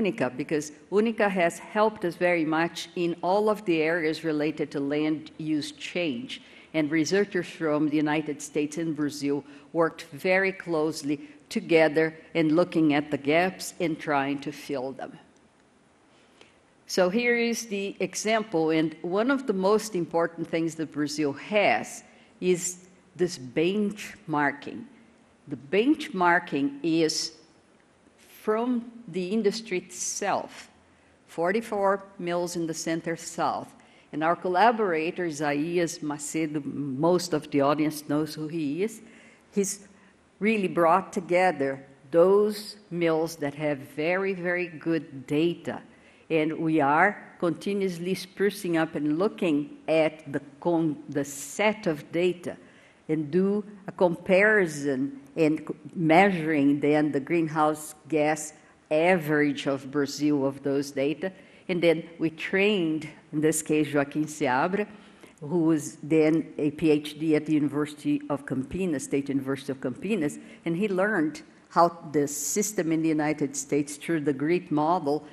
Unica because Unica has helped us very much in all of the areas related to land use change. And researchers from the United States and Brazil worked very closely together in looking at the gaps and trying to fill them. So here is the example, and one of the most important things that Brazil has is this benchmarking. The benchmarking is from the industry itself. 44 mills in the center south. And our collaborator, Isaías Macedo, most of the audience knows who he is. He's really brought together those mills that have very, very good data. And we are continuously sprucing up and looking at the, the set of data and do a comparison and measuring then the greenhouse gas average of Brazil of those data. And then we trained, in this case, Joaquim Seabra, who was then a PhD at the University of Campinas, State University of Campinas, and he learned how the system in the United States, through the GRIT model,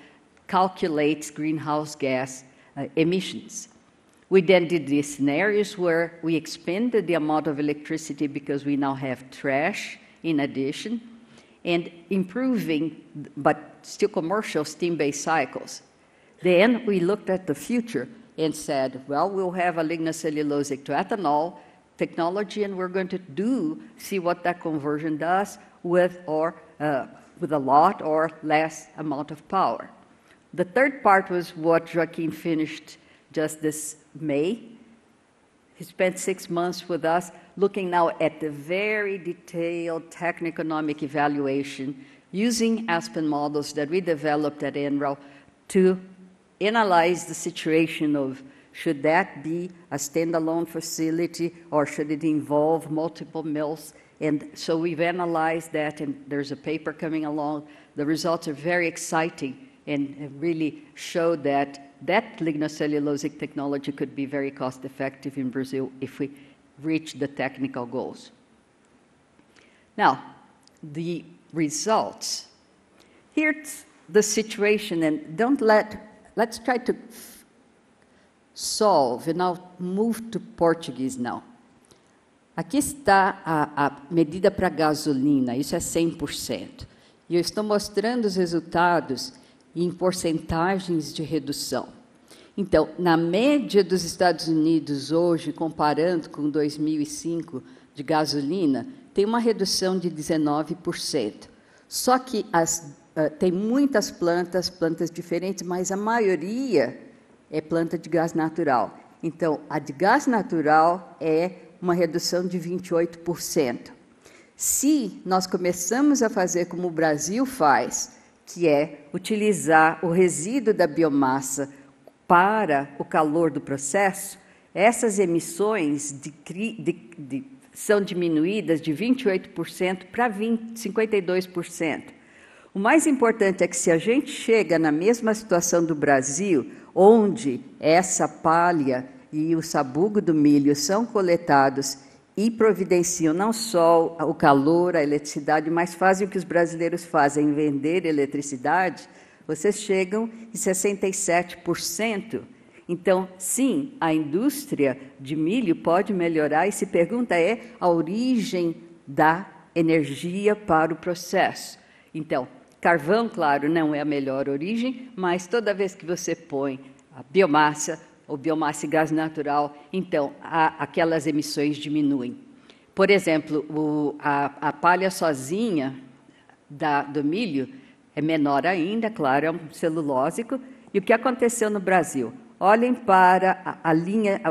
calculates greenhouse gas uh, emissions. We then did the scenarios where we expanded the amount of electricity because we now have trash in addition, and improving, but still commercial, steam-based cycles. Then we looked at the future and said, "Well, we'll have a lignocellulosic to ethanol technology, and we're going to do, see what that conversion does with or uh, with a lot or less amount of power." The third part was what Joaquin finished just this May. He spent six months with us looking now at the very detailed techno-economic evaluation using Aspen models that we developed at NREL to analyze the situation of should that be a standalone facility or should it involve multiple mills? And so we've analyzed that, and there's a paper coming along. The results are very exciting and really showed that that lignocellulosic technology could be very cost effective in Brazil if we reach the technical goals. Now, the results. Here's the situation, and don't let, let's try to solve, and I'll move to Portuguese now. Aqui está a, a medida para gasolina, isso é 100%. E eu estou mostrando os resultados em porcentagens de redução. Então, na média dos Estados Unidos hoje, comparando com 2005 de gasolina, tem uma redução de 19%. Só que as, uh, tem muitas plantas, plantas diferentes, mas a maioria é planta de gás natural. Então, a de gás natural é uma redução de 28%. Se nós começamos a fazer como o Brasil faz, que é utilizar o resíduo da biomassa para o calor do processo, essas emissões de, de, de, são diminuídas de 28% para 20, 52%. O mais importante é que se a gente chega na mesma situação do Brasil, onde essa palha e o sabugo do milho são coletados e providenciam não só o calor, a eletricidade, mas fazem o que os brasileiros fazem, vender eletricidade, vocês chegam em 67%. Então, sim, a indústria de milho pode melhorar e se pergunta é a origem da energia para o processo. Então, carvão, claro, não é a melhor origem, mas toda vez que você põe a biomassa, ou biomassa e gás natural, então a, aquelas emissões diminuem. Por exemplo, o, a, a, palha sozinha da, do milho é menor ainda, claro, é um celulósico. E o que aconteceu no Brasil? Olhem para a, a linha, a,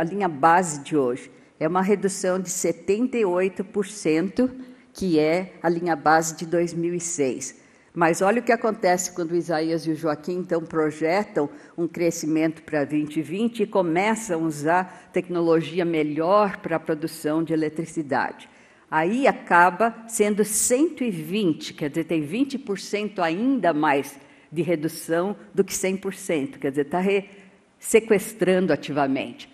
a linha base de hoje. É uma redução de 78%, que é a linha base de 2006. Mas olha o que acontece quando Isaías e o Joaquim então projetam um crescimento para 2020 e começam a usar tecnologia melhor para a produção de eletricidade. Aí acaba sendo 120, quer dizer, tem 20% ainda mais de redução do que 100%, quer dizer, está sequestrando ativamente.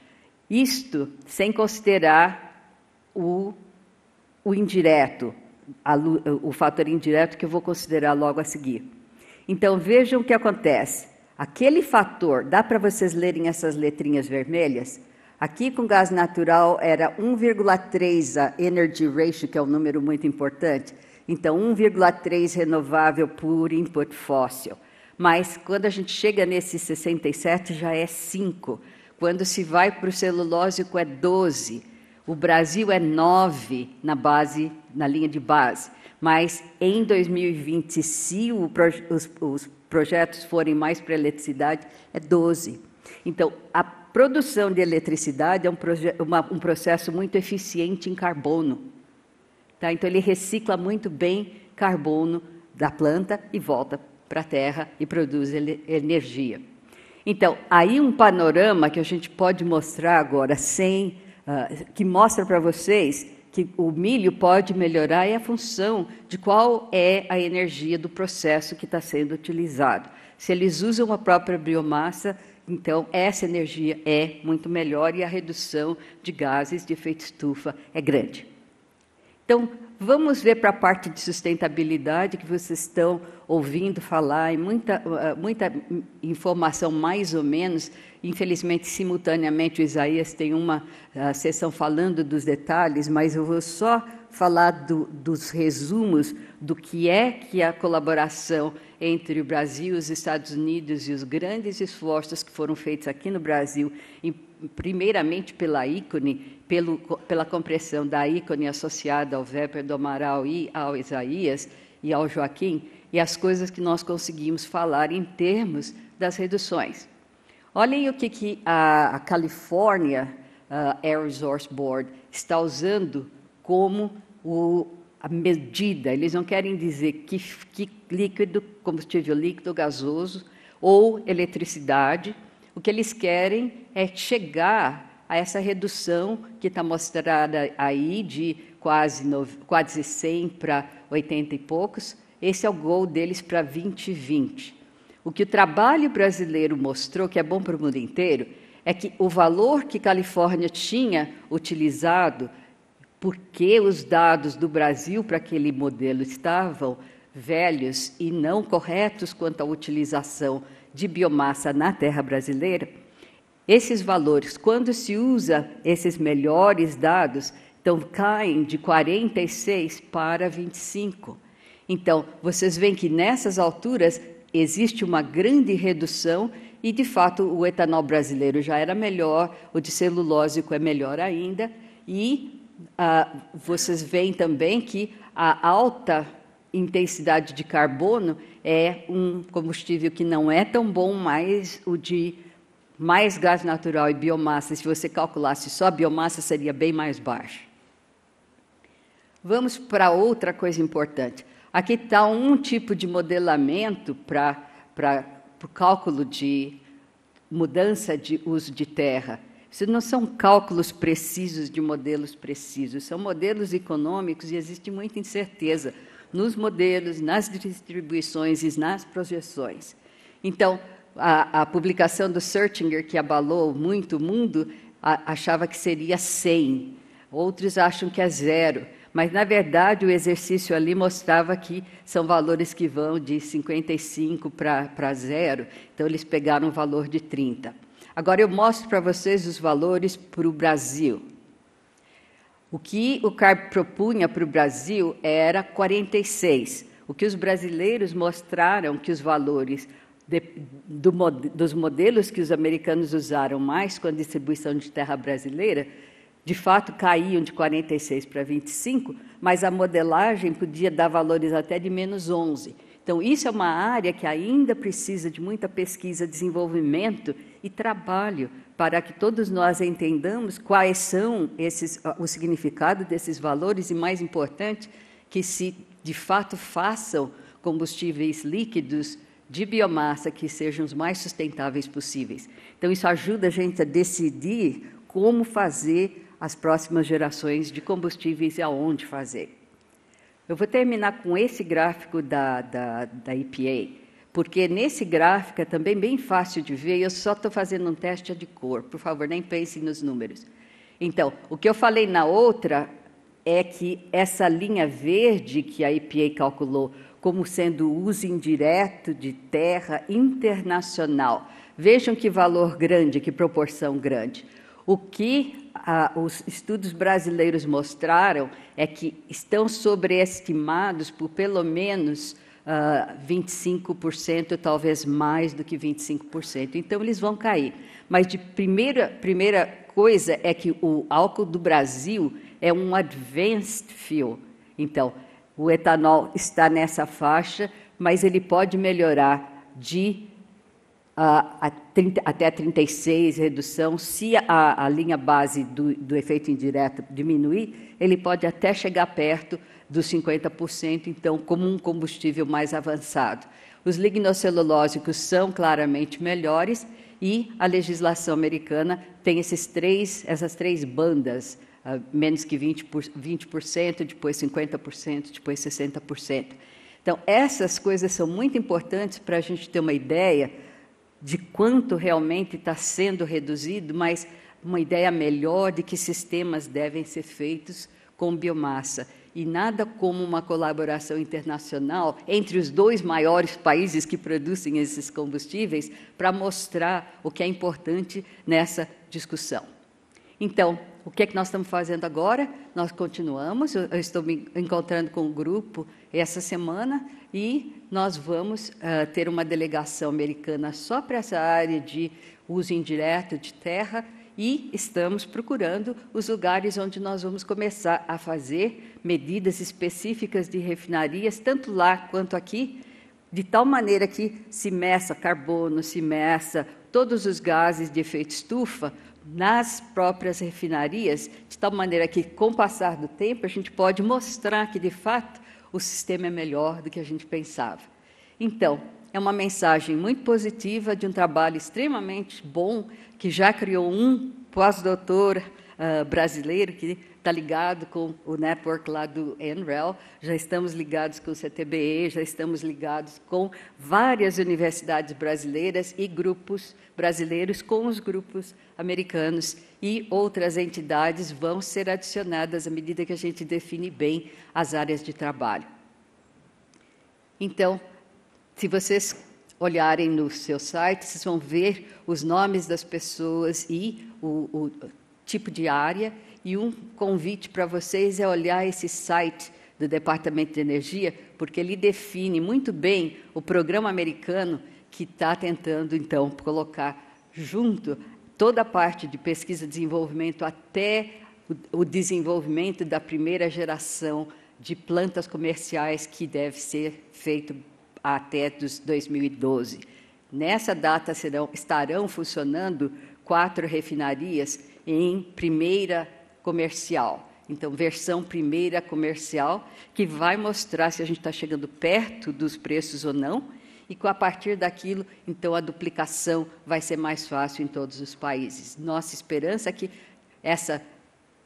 Isto sem considerar o, o indireto, a, o fator indireto que eu vou considerar logo a seguir. Então vejam o que acontece. Aquele fator, dá para vocês lerem essas letrinhas vermelhas? Aqui com gás natural era 1,3 a energy ratio, que é um número muito importante. Então 1,3 renovável por input fóssil. Mas quando a gente chega nesse 67 já é 5. Quando se vai para o celulósico é 12 o Brasil é 9 na base, na linha de base, mas em 2020, se proje os, os, projetos forem mais para eletricidade, é 12. Então, a produção de eletricidade é um, uma, um processo muito eficiente em carbono. Tá? Então, ele recicla muito bem carbono da planta e volta para a terra e produz energia. Então, aí um panorama que a gente pode mostrar agora sem ah, que mostra para vocês que o milho pode melhorar é a função de qual é a energia do processo que está sendo utilizado. Se eles usam a própria biomassa, então essa energia é muito melhor e a redução de gases de efeito estufa é grande. Então, Vamos ver para a parte de sustentabilidade que vocês estão ouvindo falar e muita, eh, muita informação mais ou menos. Infelizmente, simultaneamente, o Isaías tem uma eh, sessão falando dos detalhes, mas eu vou só falar do, dos resumos do que é que a colaboração entre o Brasil, os Estados Unidos e os grandes esforços que foram feitos aqui no Brasil em primeiramente pela ícone, pelo, pela compreensão da ícone associada ao Weber do Amaral e ao Isaías e ao Joaquim, e as coisas que nós conseguimos falar em termos das reduções. Olhem o que, que a, a California uh, ah, Air Resource Board está usando como o, a medida. Eles não querem dizer que, que líquido, combustível líquido, gasoso ou eletricidade, o que eles querem é chegar a essa redução que está mostrada aí de quase, no, quase 100 para 80 e poucos. Esse é o gol deles para 2020. O que o trabalho brasileiro mostrou, que é bom para o mundo inteiro, é que o valor que Califórnia tinha utilizado, porque os dados do Brasil para aquele modelo estavam velhos e não corretos quanto à utilização de biomassa na terra brasileira, esses valores, quando se usa esses melhores dados, então caem de 46 para 25. Então, vocês veem que nessas alturas existe uma grande redução e, de fato, o etanol brasileiro já era melhor, o de celulósico é melhor ainda, e ah, vocês veem também que a alta intensidade de carbono é um combustível que não é tão bom, mas o de mais gás natural e biomassa, se você calculasse só a biomassa, seria bem mais baixo. Vamos para outra coisa importante. Aqui está um tipo de modelamento para o cálculo de mudança de uso de terra. Isso não são cálculos precisos de modelos precisos, são modelos econômicos e existe muita incerteza nos modelos, nas distribuições e nas projeções. Então, a, a publicação do Searchinger, que abalou muito o mundo, a, achava que seria 100, outros acham que é zero. Mas, na verdade, o exercício ali mostrava que são valores que vão de 55 para zero, então eles pegaram um valor de 30. Agora eu mostro para vocês os valores para o Brasil. O que o CARP propunha para o Brasil era 46. O que os brasileiros mostraram que os valores de, do, dos modelos que os americanos usaram mais com a distribuição de terra brasileira, de fato caíam de 46 para 25, mas a modelagem podia dar valores até de menos 11. Então, isso é uma área que ainda precisa de muita pesquisa, desenvolvimento e trabalho para que todos nós entendamos quais são esses, ah, o significado desses valores e, mais importante, que se de fato façam combustíveis líquidos de biomassa que sejam os mais sustentáveis possíveis. Então, isso ajuda a gente a decidir como fazer as próximas gerações de combustíveis e aonde fazer. Eu vou terminar com esse gráfico da, da, da EPA porque nesse gráfico é também bem fácil de ver, eu só estou fazendo um teste é de cor, por favor, nem pensem nos números. Então, o que eu falei na outra é que essa linha verde que a EPA calculou como sendo uso indireto de terra internacional, vejam que valor grande, que proporção grande. O que ah, os estudos brasileiros mostraram é que estão sobreestimados por pelo menos 25%, ah, talvez mais do que 25%. Então, eles vão cair. Mas de primeira, primeira coisa é que o álcool do Brasil é um advanced fuel. Então, o etanol está nessa faixa, mas ele pode melhorar de uh, a 30, até 36 redução. Se a, a linha base do, do efeito indireto diminuir, ele pode até chegar perto dos 50%, então, como um combustível mais avançado. Os lignocelulósicos são claramente melhores e a legislação americana tem esses três, essas três bandas, uh, menos que 20%, por, 20%, depois 50%, depois 60%. Então, essas coisas são muito importantes para a gente ter uma ideia de quanto realmente está sendo reduzido, mas uma ideia melhor de que sistemas devem ser feitos com biomassa. E nada como uma colaboração internacional entre os dois maiores países que produzem esses combustíveis para mostrar o que é importante nessa discussão. Então, o que é que nós estamos fazendo agora? Nós continuamos, eu estou me encontrando com o grupo essa semana e nós vamos uh, ter uma delegação americana só para essa área de uso indireto de terra e estamos procurando os lugares onde nós vamos começar a fazer medidas específicas de refinarias, tanto lá quanto aqui, de tal maneira que se meça carbono, se meça todos os gases de efeito estufa nas próprias refinarias, de tal maneira que, com o passar do tempo, a gente pode mostrar que, de fato, o sistema é melhor do que a gente pensava. Então, é uma mensagem muito positiva de um trabalho extremamente bom que já criou um pós-doutor uh, brasileiro que está ligado com o network lá do NREL, já estamos ligados com o CTBE, já estamos ligados com várias universidades brasileiras e grupos brasileiros com os grupos americanos e outras entidades vão ser adicionadas à medida que a gente define bem as áreas de trabalho. Então, se vocês olharem no seu site, vocês vão ver os nomes das pessoas e o, o tipo de área. E um convite para vocês é olhar esse site do Departamento de Energia, porque ele define muito bem o programa americano que está tentando, então, colocar junto toda a parte de pesquisa e desenvolvimento até o, o desenvolvimento da primeira geração de plantas comerciais que deve ser feito até 2012. Nessa data serão, estarão funcionando quatro refinarias em primeira comercial. Então, versão primeira comercial, que vai mostrar se a gente está chegando perto dos preços ou não, e com a partir daquilo, então, a duplicação vai ser mais fácil em todos os países. Nossa esperança é que essa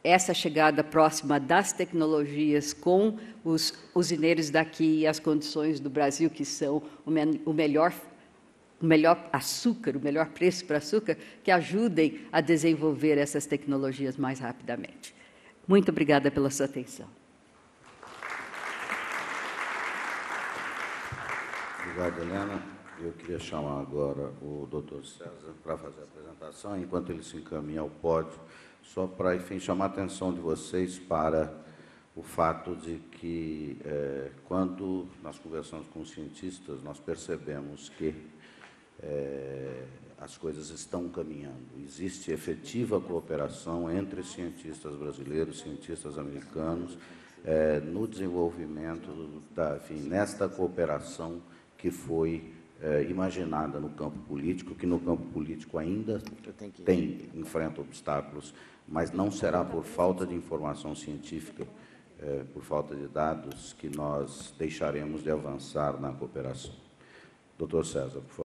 essa chegada próxima das tecnologias com os usineiros daqui e as condições do Brasil, que são o, me o melhor o melhor açúcar, o melhor preço para açúcar, que ajudem a desenvolver essas tecnologias mais rapidamente. Muito obrigada pela sua atenção. Obrigado, Helena. Eu queria chamar agora o doutor César para fazer a apresentação, enquanto ele se encaminha ao pódio só para, enfim, chamar a atenção de vocês para o fato de que, é, quando nós conversamos com os cientistas, nós percebemos que é, as coisas estão caminhando. Existe efetiva cooperação entre cientistas brasileiros, cientistas americanos, é, no desenvolvimento, da, enfim, nesta cooperação que foi é, imaginada no campo político, que no campo político ainda tem, enfrenta obstáculos mas não será por falta de informação científica, é, por falta de dados, que nós deixaremos de avançar na cooperação. Doutor César, por favor.